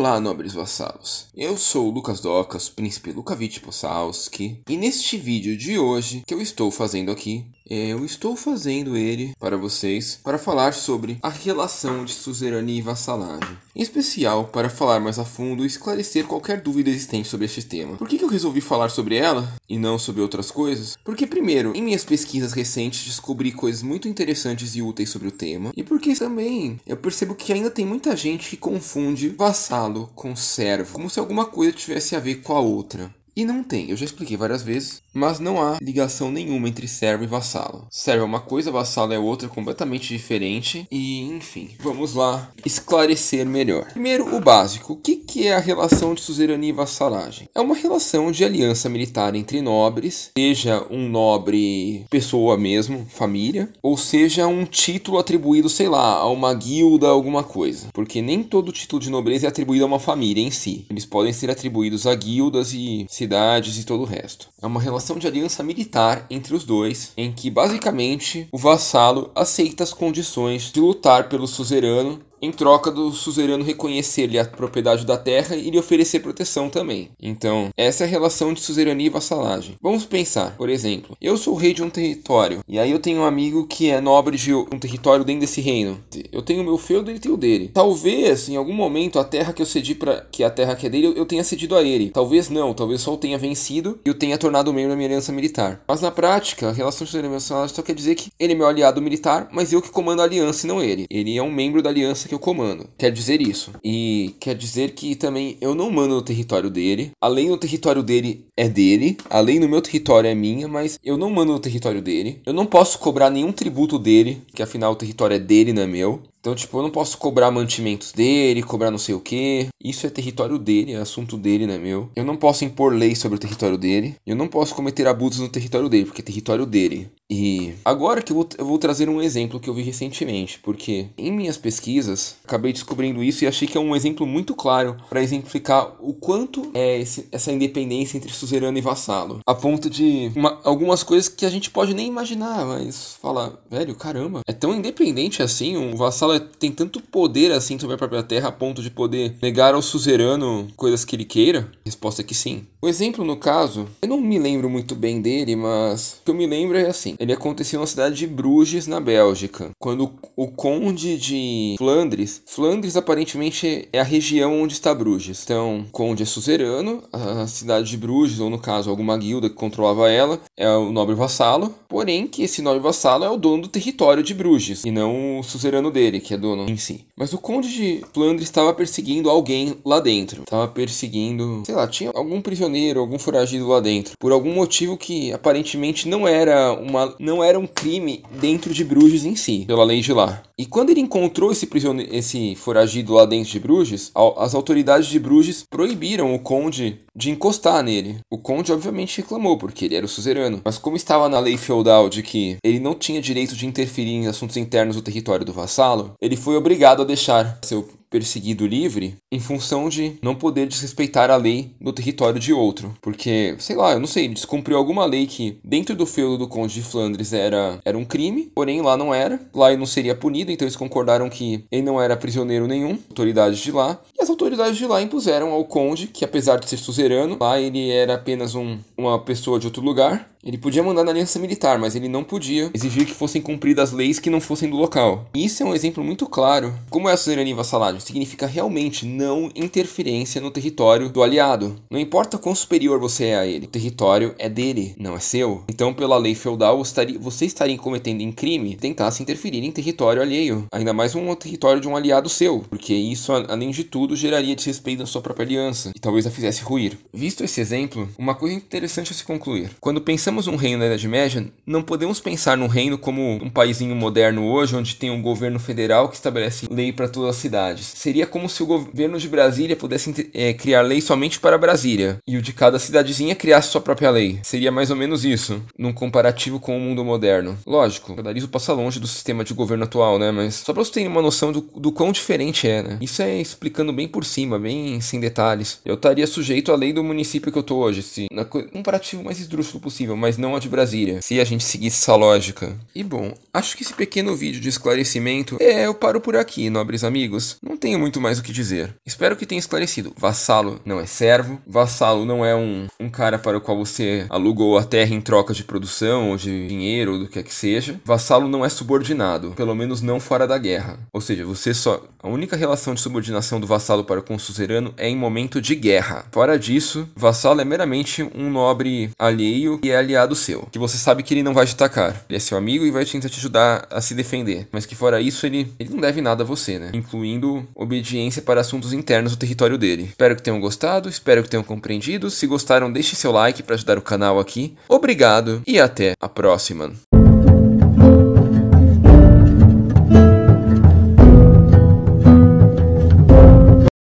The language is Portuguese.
Olá, nobres vassalos. Eu sou o Lucas Docas, príncipe Lukavitch Possalski, e neste vídeo de hoje que eu estou fazendo aqui, eu estou fazendo ele para vocês para falar sobre a relação de suzerania e vassalagem. Em especial, para falar mais a fundo e esclarecer qualquer dúvida existente sobre este tema. Por que, que eu resolvi falar sobre ela e não sobre outras coisas? Porque, primeiro, em minhas pesquisas recentes descobri coisas muito interessantes e úteis sobre o tema, e porque também eu percebo que ainda tem muita gente que confunde vassalo com servo, como se alguma coisa tivesse a ver com a outra. E não tem, eu já expliquei várias vezes, mas não há ligação nenhuma entre servo e vassalo. Servo é uma coisa, vassalo é outra, completamente diferente, e enfim, vamos lá esclarecer melhor. Primeiro, o básico, o que, que é a relação de suzerania e vassalagem? É uma relação de aliança militar entre nobres, seja um nobre pessoa mesmo, família, ou seja um título atribuído, sei lá, a uma guilda, alguma coisa. Porque nem todo título de nobreza é atribuído a uma família em si. Eles podem ser atribuídos a guildas e se atividades e todo o resto. É uma relação de aliança militar entre os dois, em que basicamente o vassalo aceita as condições de lutar pelo suzerano em troca do suzerano reconhecer-lhe a propriedade da terra e lhe oferecer proteção também. Então, essa é a relação de suzerania e vassalagem. Vamos pensar, por exemplo, eu sou rei de um território, e aí eu tenho um amigo que é nobre de um território dentro desse reino. Eu tenho o meu feudo e ele tem o dele. Talvez, em algum momento, a terra que eu cedi para que a terra que é dele, eu tenha cedido a ele. Talvez não, talvez só o tenha vencido e o tenha tornado membro da minha aliança militar. Mas na prática, a relação de suzerania e vassalagem só quer dizer que ele é meu aliado militar, mas eu que comando a aliança e não ele. Ele é um membro da aliança que eu comando. Quer dizer isso. E quer dizer que também eu não mando no território dele. além do território dele é dele. além do meu território é minha, mas eu não mando no território dele. Eu não posso cobrar nenhum tributo dele, que afinal o território é dele, não é meu. Então, tipo, eu não posso cobrar mantimentos dele, cobrar não sei o que. Isso é território dele, é assunto dele, não é meu. Eu não posso impor lei sobre o território dele. Eu não posso cometer abusos no território dele, porque é território dele. E agora que eu vou, eu vou trazer um exemplo que eu vi recentemente, porque em minhas pesquisas acabei descobrindo isso e achei que é um exemplo muito claro para exemplificar o quanto é esse, essa independência entre suzerano e vassalo, a ponto de uma, algumas coisas que a gente pode nem imaginar, mas fala, velho, caramba, é tão independente assim, um vassalo tem tanto poder assim sobre a própria terra a ponto de poder negar ao suzerano coisas que ele queira? Resposta é que sim. O exemplo no caso, eu não me lembro muito bem dele, mas o que eu me lembro é assim: ele aconteceu na cidade de Bruges, na Bélgica, quando o conde de Flandres, Flandres aparentemente é a região onde está Bruges. Então, o conde é suzerano, a cidade de Bruges, ou no caso alguma guilda que controlava ela, é o nobre vassalo, porém que esse nobre vassalo é o dono do território de Bruges e não o suzerano dele ele que é dono em si. Mas o Conde de Flandres estava perseguindo alguém lá dentro. Estava perseguindo, sei lá, tinha algum prisioneiro, algum foragido lá dentro. Por algum motivo que aparentemente não era uma, não era um crime dentro de Bruges em si, pela lei de lá. E quando ele encontrou esse prisioneiro, esse foragido lá dentro de Bruges, as autoridades de Bruges proibiram o Conde de encostar nele. O Conde obviamente reclamou porque ele era o suzerano, mas como estava na lei feudal de que ele não tinha direito de interferir em assuntos internos do território do vassalo, ele foi obrigado a deixar seu perseguido livre em função de não poder desrespeitar a lei no território de outro. Porque, sei lá, eu não sei, ele descumpriu alguma lei que dentro do feudo do conde de Flandres era, era um crime, porém lá não era. Lá ele não seria punido, então eles concordaram que ele não era prisioneiro nenhum, autoridades de lá. E as autoridades de lá impuseram ao conde que, apesar de ser suzerano, lá ele era apenas um, uma pessoa de outro lugar ele podia mandar na aliança militar, mas ele não podia exigir que fossem cumpridas leis que não fossem do local. E isso é um exemplo muito claro como é a soberania vassalagem. Significa realmente não interferência no território do aliado. Não importa quão superior você é a ele, o território é dele, não é seu. Então, pela lei feudal, você estaria cometendo em crime tentar se interferir em território alheio, ainda mais um território de um aliado seu, porque isso, além de tudo, geraria desrespeito na sua própria aliança e talvez a fizesse ruir. Visto esse exemplo, uma coisa interessante a se concluir. Quando pensamos pensamos um reino da Idade Média, não podemos pensar no reino como um paizinho moderno hoje, onde tem um governo federal que estabelece lei para todas as cidades. Seria como se o governo de Brasília pudesse é, criar lei somente para Brasília e o de cada cidadezinha criasse sua própria lei. Seria mais ou menos isso, num comparativo com o mundo moderno. Lógico, o feudalismo passa longe do sistema de governo atual, né? Mas só para vocês terem uma noção do, do quão diferente é, né? Isso é explicando bem por cima, bem sem detalhes. Eu estaria sujeito à lei do município que eu tô hoje, se na comparativo mais esdrúxulo possível mas não a de Brasília, se a gente seguisse essa lógica. E bom, acho que esse pequeno vídeo de esclarecimento é eu paro por aqui, nobres amigos. Não tenho muito mais o que dizer. Espero que tenha esclarecido. Vassalo não é servo, vassalo não é um, um cara para o qual você alugou a terra em troca de produção ou de dinheiro ou do que é que seja. Vassalo não é subordinado, pelo menos não fora da guerra. Ou seja, você só. A única relação de subordinação do vassalo para com o suzerano é em momento de guerra. Fora disso, vassalo é meramente um nobre alheio e é aliado seu, que você sabe que ele não vai te atacar. Ele é seu amigo e vai tentar te ajudar a se defender, mas que fora isso ele, ele não deve nada a você, né? Incluindo obediência para assuntos internos do território dele. Espero que tenham gostado, espero que tenham compreendido. Se gostaram, deixe seu like para ajudar o canal aqui. Obrigado e até a próxima.